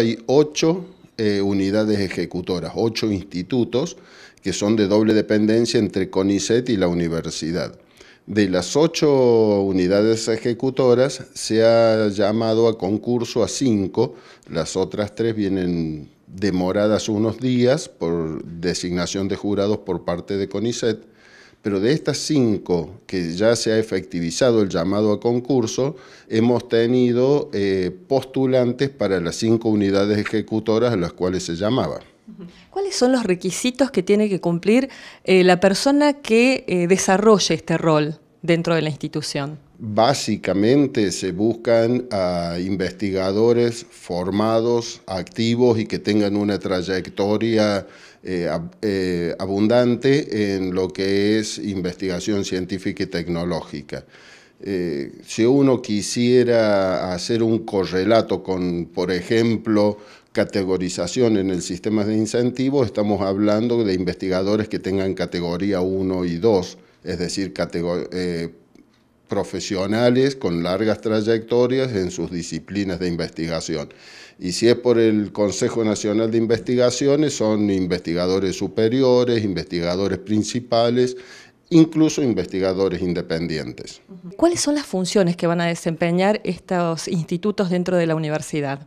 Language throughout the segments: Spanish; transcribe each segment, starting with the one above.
hay ocho eh, unidades ejecutoras, ocho institutos que son de doble dependencia entre CONICET y la universidad. De las ocho unidades ejecutoras se ha llamado a concurso a cinco, las otras tres vienen demoradas unos días por designación de jurados por parte de CONICET pero de estas cinco que ya se ha efectivizado el llamado a concurso, hemos tenido eh, postulantes para las cinco unidades ejecutoras a las cuales se llamaba. ¿Cuáles son los requisitos que tiene que cumplir eh, la persona que eh, desarrolle este rol dentro de la institución? básicamente se buscan a investigadores formados, activos y que tengan una trayectoria eh, eh, abundante en lo que es investigación científica y tecnológica. Eh, si uno quisiera hacer un correlato con, por ejemplo, categorización en el sistema de incentivos, estamos hablando de investigadores que tengan categoría 1 y 2, es decir, categoría profesionales con largas trayectorias en sus disciplinas de investigación. Y si es por el Consejo Nacional de Investigaciones, son investigadores superiores, investigadores principales, incluso investigadores independientes. ¿Cuáles son las funciones que van a desempeñar estos institutos dentro de la universidad?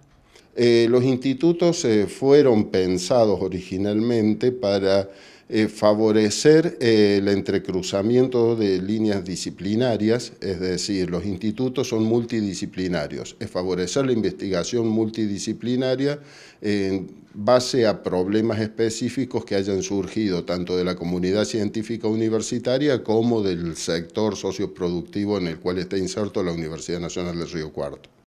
Eh, los institutos eh, fueron pensados originalmente para eh, favorecer el entrecruzamiento de líneas disciplinarias, es decir, los institutos son multidisciplinarios, es favorecer la investigación multidisciplinaria en base a problemas específicos que hayan surgido tanto de la comunidad científica universitaria como del sector socioproductivo en el cual está inserto la Universidad Nacional del Río Cuarto.